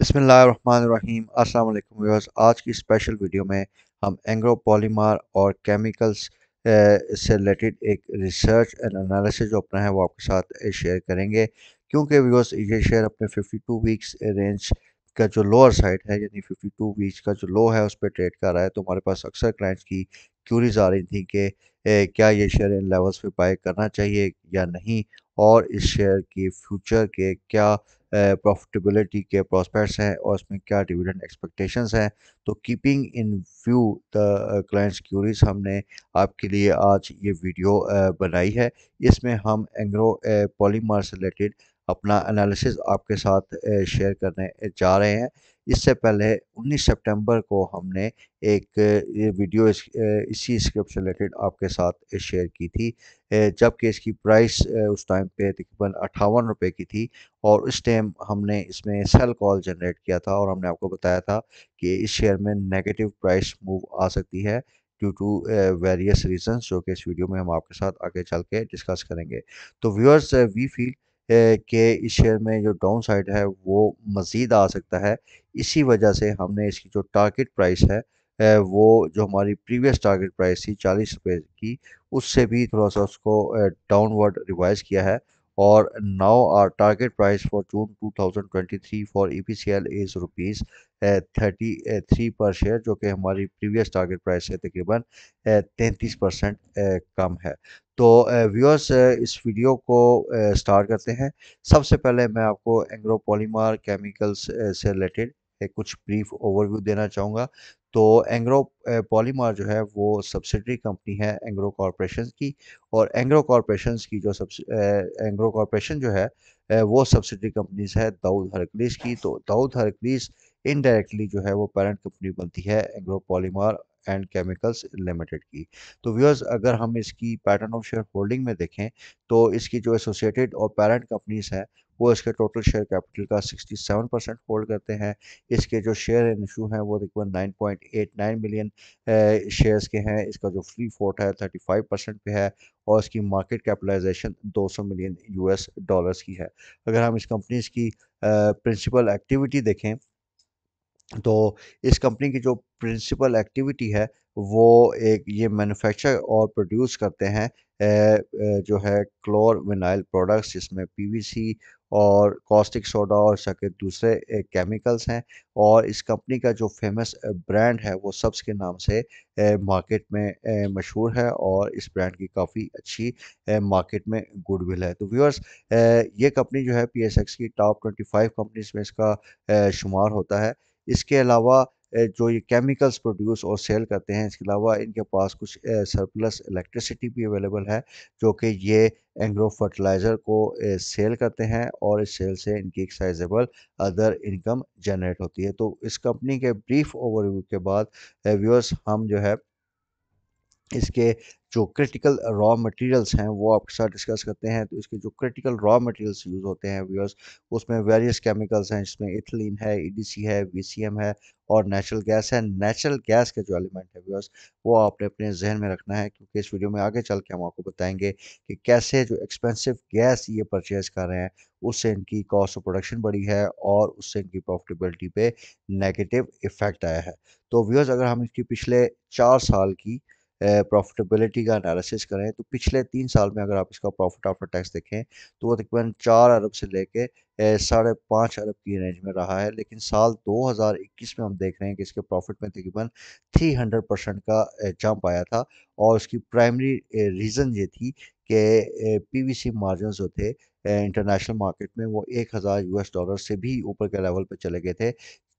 बसमीम अस्सलाम व्यूअर्स आज की स्पेशल वीडियो में हम एंग्रो पॉलीमार और केमिकल्स से रिलेटेड एक रिसर्च एंड एनालिसिस जो अपना है वो आपके साथ शेयर करेंगे क्योंकि व्यूअर्स ये शेयर अपने 52 वीक्स रेंज का जो लोअर साइड है यानी 52 वीक्स का जो लो है उस पर ट्रेड कर रहा है तो हमारे पास अक्सर क्लाइंट्स की क्यूरीज आ रही थी कि क्या ये शेयर इन लेवल्स पर बाय करना चाहिए या नहीं और इस शेयर की फ्यूचर के क्या प्रॉफिटेबिलिटी के प्रॉस्पेक्ट्स हैं और इसमें क्या डिविडेंड एक्सपेक्टेशंस हैं तो keeping in view the clients queries हमने आपके लिए आज ये वीडियो बनाई है इसमें हम एंग्रो पॉलीमर से रिलेटेड अपना एनालिसिस आपके साथ शेयर करने जा रहे हैं इससे पहले 19 सितंबर को हमने एक वीडियो इस, इसी स्क्रिप्ट से रिलेटेड आपके साथ शेयर की थी जबकि इसकी प्राइस उस टाइम पे तकरीबन अट्ठावन रुपये की थी और उस टाइम हमने इसमें सेल कॉल जनरेट किया था और हमने आपको बताया था कि इस शेयर में नेगेटिव प्राइस मूव आ सकती है ड्यू टू वेरियस रीजंस जो कि इस वीडियो में हम आपके साथ आगे चल के डिस्कस करेंगे तो व्यूअर्स वी फील के इस शेयर में जो डाउन साइड है वो मज़ीद आ सकता है इसी वजह से हमने इसकी जो टारगेट प्राइस है वो जो हमारी प्रीवियस टारगेट प्राइस थी चालीस रुपये की उससे भी थोड़ा सा उसको डाउनवर्ड रिवाइज किया है और now our target price for June 2023 for E P C L is rupees thirty three per share जो कि हमारी प्रीवियस टारगेट प्राइस से तकरीबन तैंतीस परसेंट कम है तो व्यूअर्स इस वीडियो को स्टार्ट करते हैं सबसे पहले मैं आपको एंग्रो पॉलीमार केमिकल्स से रिलेटेड एक कुछ ब्रीफ ओवरव्यू देना चाहूँगा तो एंग्रो पॉलीमार जो है वो सब्सिडरी कंपनी है एंग्रो कॉरपोरेशन की और एंग्रो कॉरपोरेशन की जो सब्स एंग्रो कॉरपोरेशन जो है वो सब्सिडरी कंपनीज है दाऊद हरकलीस की तो दाऊद हरकलीस इनडायरेक्टली जो है वो पेरेंट कंपनी बनती है Engro Polymer and Chemicals Limited की तो व्यूअर्स अगर हम इसकी पैटर्न ऑफ शेयर होल्डिंग में देखें तो इसकी जो एसोसिएटेड और पेरेंट कंपनीज हैं वो इसके टोटल शेयर कैपिटल का 67 परसेंट होल्ड करते हैं इसके जो शेयर इन इशू हैं वो तकरीबन 9.89 मिलियन शेयर्स के हैं इसका जो फ्री फोर्ट है 35 परसेंट पे है और इसकी market capitalization 200 million US dollars की है अगर हम इस कंपनीज की प्रिंसिपल एक्टिविटी देखें तो इस कंपनी की जो प्रिंसिपल एक्टिविटी है वो एक ये मैन्युफैक्चर और प्रोड्यूस करते हैं जो है क्लोर विनाइल प्रोडक्ट्स जिसमें पीवीसी और कॉस्टिक सोडा और सके दूसरे केमिकल्स हैं और इस कंपनी का जो फेमस ब्रांड है वो सब्स के नाम से मार्केट में मशहूर है और इस ब्रांड की काफ़ी अच्छी मार्केट में गुडविल है तो व्यूअर्स ये कंपनी जो है पीएसएक्स की टॉप फाइव कंपनीज में इसका शुमार होता है इसके अलावा जो ये केमिकल्स प्रोड्यूस और सेल करते हैं इसके अलावा इनके पास कुछ सरप्लस इलेक्ट्रिसिटी भी अवेलेबल है जो कि ये एंग्रो फर्टिलाइज़र को सेल करते हैं और इस सेल से इनकी एक साइजेबल अदर इनकम जनरेट होती है तो इस कंपनी के ब्रीफ ओवरव्यू के बाद व्यूअर्स हम जो है इसके जो क्रिटिकल रॉ मटेरियल्स हैं वो आपके साथ डिस्कस करते हैं तो इसके जो क्रिटिकल रॉ मटेरियल्स यूज़ होते हैं व्यूअर्स उसमें वेरियस केमिकल्स हैं जिसमें इथिलीन है ईडीसी e है वीसीएम है और नेचुरल गैस है नेचुरल गैस के जो एलिमेंट है व्यूअर्स वो आपने अपने जहन में रखना है क्योंकि इस वीडियो में आगे चल के हम आपको बताएंगे कि कैसे जो एक्सपेंसिव गैस ये परचेज कर रहे हैं उससे इनकी कॉस्ट ऑफ प्रोडक्शन बढ़ी है और उससे इनकी प्रॉफिटेबिलिटी पे नेगेटिव इफेक्ट आया है तो व्यूअर्स अगर हम इसकी पिछले चार साल की प्रॉफिटेबिलिटी का एनालिसिस करें तो पिछले तीन साल में अगर आप इसका प्रॉफिट आफ्टर टैक्स देखें तो वो तकरीबन चार अरब से लेके साढ़े पाँच अरब की रेंज में रहा है लेकिन साल 2021 में हम देख रहे हैं कि इसके प्रॉफिट में तकरीबन 300 परसेंट का जंप आया था और उसकी प्राइमरी रीज़न ये थी कि पीवीसी मार्जिन जो थे इंटरनेशनल मार्केट में वो 1000 यूएस डॉलर से भी ऊपर के लेवल पर चले गए थे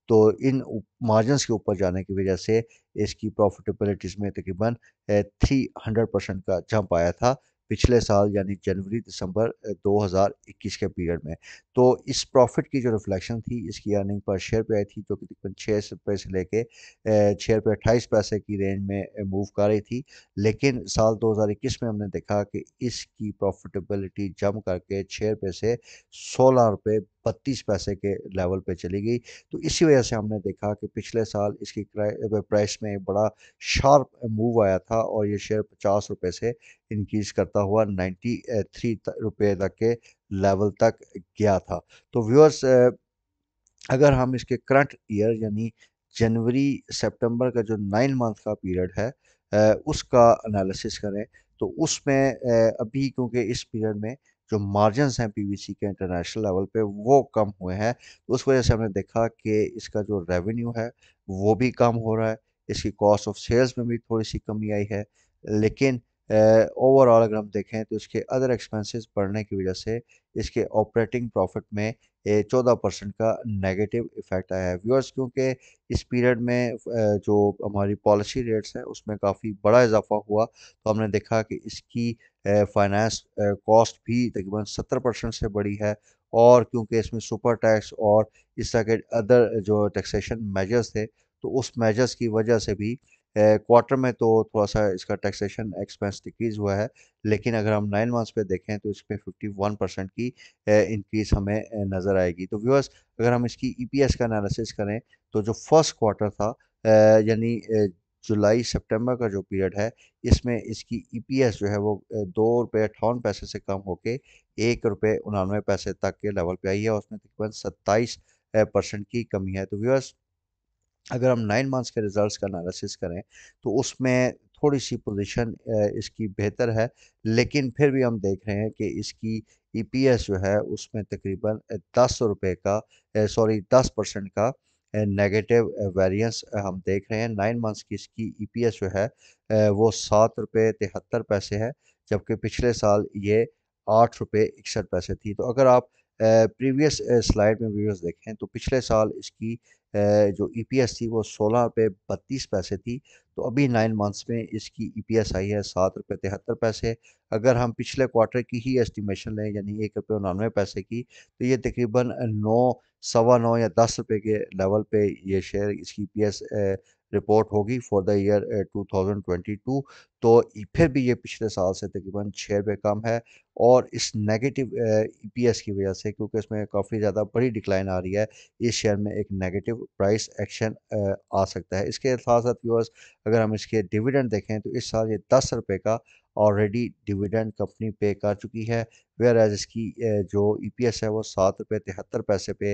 तो इन मार्जिनस के ऊपर जाने की वजह से इसकी प्रॉफिटेबिलिटीज़ में तकरीबन थ्री हंड्रेड परसेंट का जंप आया था पिछले साल यानी जनवरी दिसंबर 2021 के पीरियड में तो इस प्रॉफिट की जो रिफ्लेक्शन थी इसकी अर्निंग पर शेयर पे आई थी जो कि तकरीबन छः रुपये से लेके छः रुपये अट्ठाईस पैसे की रेंज में मूव कर रही थी लेकिन साल 2021 में हमने देखा कि इसकी प्रॉफिटेबिलिटी जम करके छः रुपये से सोलह रुपये बत्तीस पैसे के लेवल पे चली गई तो इसी वजह से हमने देखा कि पिछले साल इसकी प्राइस में एक बड़ा शार्प मूव आया था और ये शेयर पचास रुपये से इंक्रीज करता हुआ नाइन्टी थ्री रुपये तक के लेवल तक गया था तो व्यूअर्स अगर हम इसके करंट ईयर यानी जनवरी सितंबर का जो नाइन मंथ का पीरियड है उसका एनालिसिस करें तो उसमें अभी क्योंकि इस पीरियड में जो मार्जिनस हैं पीवीसी के इंटरनेशनल लेवल पे वो कम हुए हैं तो उस वजह से हमने देखा कि इसका जो रेवेन्यू है वो भी कम हो रहा है इसकी कॉस्ट ऑफ सेल्स में भी थोड़ी सी कमी आई है लेकिन ओवरऑल अगर हम देखें तो इसके अदर एक्सपेंसेस बढ़ने की वजह से इसके ऑपरेटिंग प्रॉफिट में चौदह परसेंट का नेगेटिव इफेक्ट आया है व्यूअर्स क्योंकि इस पीरियड में जो हमारी पॉलिसी रेट्स हैं उसमें काफ़ी बड़ा इजाफा हुआ तो हमने देखा कि इसकी फाइनेंस कॉस्ट भी तकरीबन सत्तर परसेंट से बढ़ी है और क्योंकि इसमें सुपर टैक्स और इस तरह के अदर जो टैक्सेशन मेजर्स थे तो उस मेजर्स की वजह से भी क्वार्टर में तो थोड़ा सा इसका टैक्सेशन एक्सपेंस डिक्रीज हुआ है लेकिन अगर हम नाइन मंथ्स पे देखें तो इसमें फिफ्टी वन परसेंट की इंक्रीज हमें नज़र आएगी तो व्यूअर्स अगर हम इसकी ईपीएस e का एनालिसिस करें तो जो फर्स्ट क्वार्टर था यानी जुलाई सितंबर का जो पीरियड है इसमें इसकी ई e जो है वो दो रुपये अट्ठावन पैसे से कम होके एक रुपये उनानवे पैसे तक के लेवल पे आई है उसमें तकरीबन सत्ताईस परसेंट की कमी है तो व्यूअर्स अगर हम नाइन मंथ्स के रिजल्ट्स का एनालिसिस करें तो उसमें थोड़ी सी पोजीशन इसकी बेहतर है लेकिन फिर भी हम देख रहे हैं कि इसकी ईपीएस e जो है उसमें तकरीबन दस रुपये का सॉरी दस परसेंट का नेगेटिव वेरिएंस हम देख रहे हैं नाइन मंथ्स की इसकी ईपीएस e जो है वो सात रुपये तिहत्तर पैसे है जबकि पिछले साल ये आठ रुपये इकसठ पैसे थी तो अगर आप प्रीवियस स्लाइड में व्यूअर्स देखें तो पिछले साल इसकी जो ईपीएस e थी वो सोलह रुपये बत्तीस पैसे थी तो अभी नाइन मंथ्स में इसकी ईपीएस e आई है सात रुपये तिहत्तर पैसे अगर हम पिछले क्वार्टर की ही एस्टिमेशन लें यानी एक रुपये उनानवे पैसे की तो ये तकरीबन नौ सवा नौ या दस रुपये के लेवल पे ये शेयर इसकी ई e रिपोर्ट होगी फॉर द ईयर 2022 तो फिर भी ये पिछले साल से तकरीबन छः रुपये कम है और इस नेगेटिव ईपीएस e की वजह से क्योंकि इसमें काफ़ी ज़्यादा बड़ी डिक्लाइन आ रही है इस शेयर में एक नेगेटिव प्राइस एक्शन आ सकता है इसके साथ साथ व्यूअर्स अगर हम इसके डिविडेंड देखें तो इस साल ये दस रुपये का ऑलरेडी डिविडेंड कंपनी पे कर चुकी है वेयर एज इसकी जो ईपीएस e है वो सात रुपये तिहत्तर पैसे पे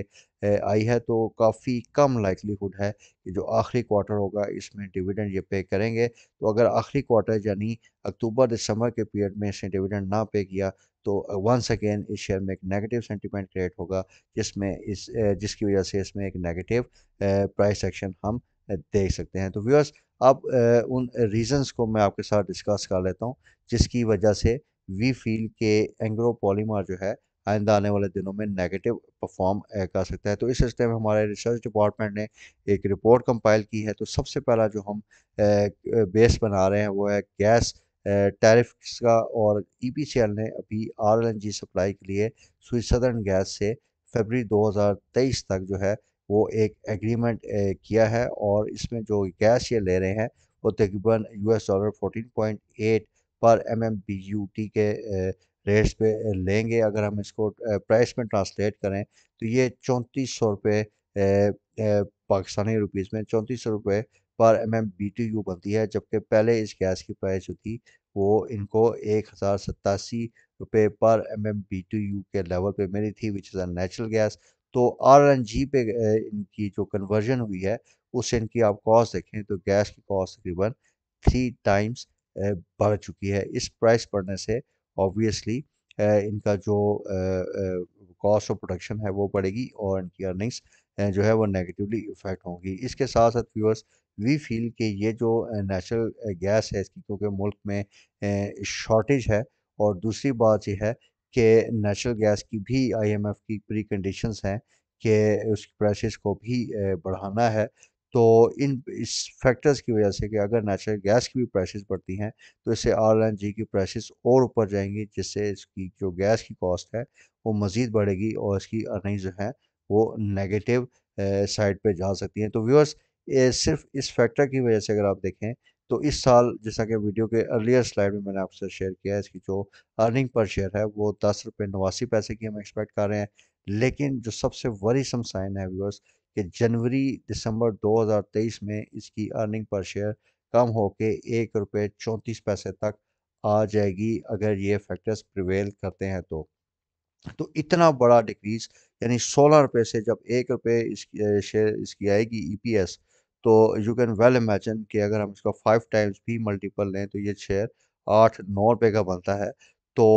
आई है तो काफ़ी कम लाइकलीहुड है कि जो आखिरी क्वार्टर होगा इसमें डिविडेंड ये पे करेंगे तो अगर आखिरी क्वार्टर है यानी अक्टूबर दिसंबर के पीरियड में इसने डिविडेंड ना पे किया तो वंस अगेन इस शेयर में एक नेगेटिव सेंटीमेंट क्रिएट होगा जिसमें इस जिसकी वजह से इसमें एक नेगेटिव प्राइस एक्शन हम देख सकते हैं तो व्यूअर्स अब उन रीजंस को मैं आपके साथ डिस्कस कर लेता हूं जिसकी वजह से वी फील के एंग्रो पॉलीमर जो है आइंदा आने वाले दिनों में नेगेटिव परफॉर्म कर सकता है तो इस सिलसिले में हमारे रिसर्च डिपार्टमेंट ने एक रिपोर्ट कंपाइल की है तो सबसे पहला जो हम बेस बना रहे हैं वो है गैस टैरिफ्स का और ई e ने अभी आरएलएनजी सप्लाई के लिए स्विच गैस से फरवरी 2023 तक जो है वो एक एग्रीमेंट किया है और इसमें जो गैस ये ले रहे हैं वो तकरीबन यूएस डॉलर 14.8 पर एम के रेट्स पे लेंगे अगर हम इसको प्राइस में ट्रांसलेट करें तो ये चौंतीस सौ रुपये पाकिस्तानी रुपीज़ में चौंतीस सौ रुपये पर M M B T U बनती है जबकि पहले इस गैस की प्राइस जो थी वो इनको एक हज़ार सतासी रुपये पर M M B T U के लेवल पे मिली थी विच इज़ तो अ नेचुरल गैस तो आर एन जी पे इनकी जो कन्वर्जन हुई है उससे इनकी आप कॉस्ट देखें तो गैस की कॉस्ट तकरीबन थ्री टाइम्स बढ़ चुकी है इस प्राइस बढ़ने से ऑब्वियसली इनका जो कॉस्ट ऑफ प्रोडक्शन है वो बढ़ेगी और इनकी अर्निंग्स जो है वो नेगेटिवली इफेक्ट होंगी इसके साथ साथ व्यूअर्स वी फील कि ये जो नेचुरल गैस है इसकी क्योंकि मुल्क में शॉर्टेज है और दूसरी बात यह है कि नेचुरल गैस की भी आईएमएफ की प्री कंडीशंस हैं कि उसकी प्राइसेस को भी बढ़ाना है तो इन इस फैक्टर्स की वजह से कि अगर नेचुरल गैस की भी प्राइसेस बढ़ती हैं तो इससे आर एन जी की प्राइसेस और ऊपर जाएंगी जिससे इसकी जो गैस की कॉस्ट है वो मज़ीद बढ़ेगी और इसकी अर्निंग जो है वो नेगेटिव साइड पे जा सकती हैं तो व्यूअर्स सिर्फ इस फैक्टर की वजह से अगर आप देखें तो इस साल जैसा कि वीडियो के अर्लियर स्लाइड में मैंने आपसे शेयर किया है इसकी जो अर्निंग पर शेयर है वो दस रुपये नवासी पैसे की हम एक्सपेक्ट कर रहे हैं लेकिन जो सबसे वरी साइन है व्यूअर्स कि जनवरी दिसंबर 2023 में इसकी अर्निंग पर शेयर कम होकर एक रुपये चौंतीस पैसे तक आ जाएगी अगर ये फैक्टर्स प्रिवेल करते हैं तो तो इतना बड़ा डिक्रीज यानी सोलह रुपये से जब एक रुपये इसकी शेयर इसकी आएगी ईपीएस e तो यू कैन वेल इमेजिन कि अगर हम इसका फाइव टाइम्स भी मल्टीपल लें तो ये शेयर आठ नौ रुपये का बनता है तो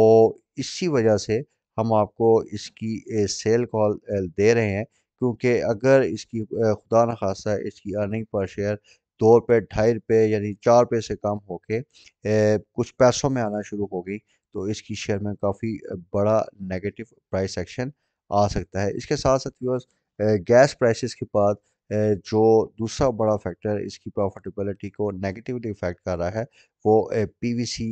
इसी वजह से हम आपको इसकी सेल कॉल दे रहे हैं क्योंकि अगर इसकी खुदा न खासा इसकी अर्निंग पर शेयर दो रुपये ढाई रुपये यानी चार रुपये से कम होके कुछ पैसों में आना शुरू हो गई तो इसकी शेयर में काफ़ी बड़ा नेगेटिव प्राइस एक्शन आ सकता है इसके साथ साथ व्यूअर्स गैस प्राइसेस के बाद जो दूसरा बड़ा फैक्टर इसकी प्रॉफिटेबिलिटी को नेगेटिवली इफेक्ट कर रहा है वो पीवीसी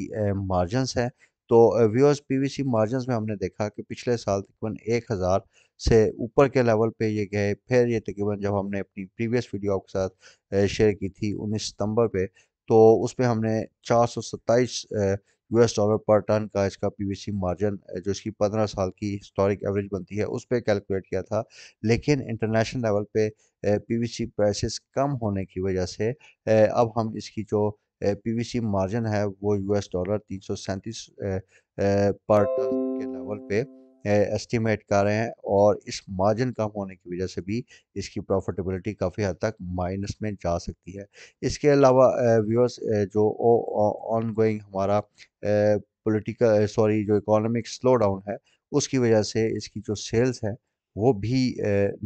मार्जन्स हैं तो व्यूअर्स पीवीसी मार्जिन में हमने देखा कि पिछले साल तकरीबन एक हज़ार से ऊपर के लेवल पे ये गए फिर ये तकरीबन जब हमने अपनी प्रीवियस वीडियो आपके साथ शेयर की थी 19 सितंबर पे तो उस पर हमने चार सौ सत्ताईस यूएस डॉलर पर टन का इसका पीवीसी मार्जिन जो इसकी पंद्रह साल की हिस्टोरिक एवरेज बनती है उस पर कैलकुलेट किया था लेकिन इंटरनेशनल लेवल पे पीवीसी प्राइसेस कम होने की वजह से अब हम इसकी जो पीवीसी मार्जिन है वो यूएस डॉलर तीन सौ सैंतीस पर टन के लेवल पे एस्टिमेट कर रहे हैं और इस मार्जिन कम होने की वजह से भी इसकी प्रॉफिटेबिलिटी काफ़ी हद तक माइनस में जा सकती है इसके अलावा व्यूअर्स जो ऑन गोइंग हमारा पॉलिटिकल सॉरी जो इकोनॉमिक स्लो डाउन है उसकी वजह से इसकी जो सेल्स है वो भी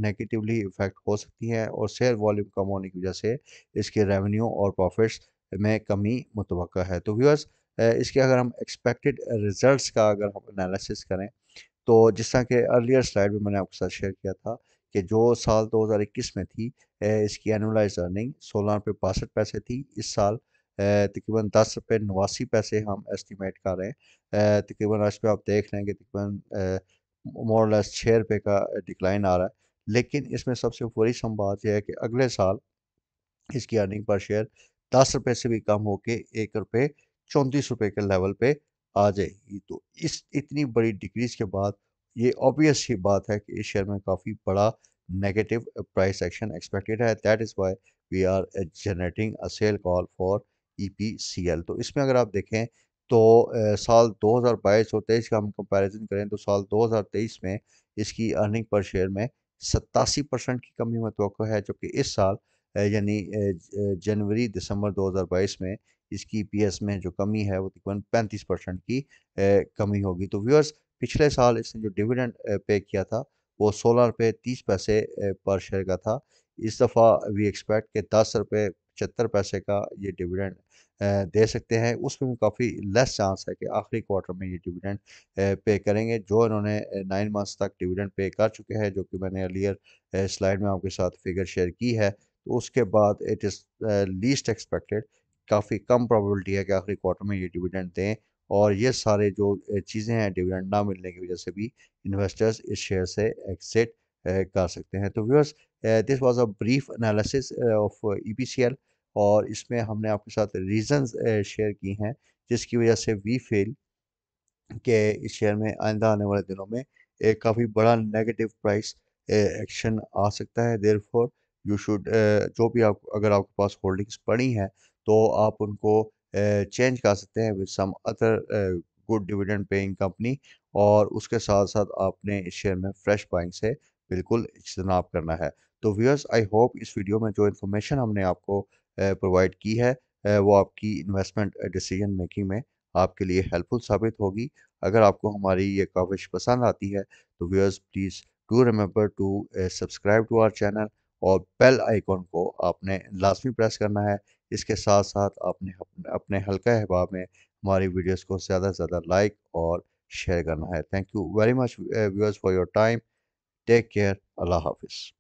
नेगेटिवली इफ़ेक्ट हो सकती हैं और सेल वॉल्यूम कम होने की वजह से इसके रेवेन्यू और प्रॉफिट्स में कमी मुतव है तो व्यूअर्स इसके अगर हम एक्सपेक्टेड रिजल्ट्स का अगर हम एनालिसिस करें तो जिस तरह के अर्लियर स्लाइड में मैंने आपके साथ शेयर किया था कि जो साल 2021 में थी इसकी एनुलाइज अर्निंग सोलह रुपये बासठ पैसे थी इस साल तकरीबन दस रुपये नवासी पैसे हम एस्टिमेट कर रहे हैं तकरीबन आज पे आप देख रहे हैं कि तकरीबन मोरलेस छः रुपये का डिक्लाइन आ रहा है लेकिन इसमें सबसे बुरी संभाव यह है कि अगले साल इसकी अर्निंग पर शेयर दस रुपये से भी कम होके एक रुपये चौंतीस रुपये के लेवल पे आ जाएगी तो इस इतनी बड़ी डिक्रीज़ के बाद ये ऑब्वियस ही बात है कि इस शेयर में काफ़ी बड़ा नेगेटिव प्राइस एक्शन एक्सपेक्टेड है that is why we are generating a sell call for E तो इसमें अगर आप देखें तो साल 2022 और 23 का हम कंपैरिजन करें तो साल 2023 में इसकी अर्निंग पर शेयर में सत्तासी परसेंट की कमी मतवक़ है जबकि इस साल यानी जनवरी दिसंबर 2022 में इसकी पी में जो कमी है वो तकरीबन पैंतीस परसेंट की कमी होगी तो व्यूअर्स पिछले साल इसने जो डिविडेंड पे किया था वो सोलह रुपये तीस पैसे पर शेयर का था इस दफ़ा वी एक्सपेक्ट के दस रुपये पचहत्तर पैसे का ये डिविडेंड दे सकते हैं उसमें काफ़ी लेस चांस है कि आखिरी क्वार्टर में ये डिविडेंड पे करेंगे जो इन्होंने नाइन मंथ्स तक डिविडेंड पे कर चुके हैं जो कि मैंने अर्लियर स्लाइड में आपके साथ फिगर शेयर की है तो उसके बाद इट इज़ लीस्ट एक्सपेक्टेड काफ़ी कम प्रोबेबिलिटी है कि आखिरी क्वार्टर में ये डिविडेंड दें और ये सारे जो uh, चीज़ें हैं डिविडेंड ना मिलने की वजह से भी इन्वेस्टर्स इस शेयर से एक्सेट uh, कर सकते हैं तो viewers this was a brief analysis of EPCL और इसमें हमने आपके साथ रीजंस शेयर uh, की हैं जिसकी वजह से वी फील के इस शेयर में आइंदा आने वाले दिनों में एक काफ़ी बड़ा नेगेटिव प्राइस एक्शन आ सकता है देर यू शुड uh, जो भी आप अगर आपके पास होल्डिंग्स पड़ी हैं तो आप उनको चेंज कर सकते हैं with some other good dividend paying company और उसके साथ साथ आपने इस शेयर में फ्रेश बाइंग से बिल्कुल इजनाब करना है तो व्यूअर्स आई होप इस वीडियो में जो इन्फॉर्मेशन हमने आपको प्रोवाइड की है वो आपकी इन्वेस्टमेंट डिसीजन मेकिंग में आपके लिए हेल्पफुल साबित होगी अगर आपको हमारी ये कवरेज पसंद आती है तो viewers please do remember to subscribe to our channel और बेल आइकॉन को आपने लाजमी प्रेस करना है इसके साथ साथ आपने अपने हल्का अहबाब में हमारी वीडियोस को ज़्यादा से ज़्यादा लाइक और शेयर करना है thank you very much viewers for your time take care अल्लाह हाफिज़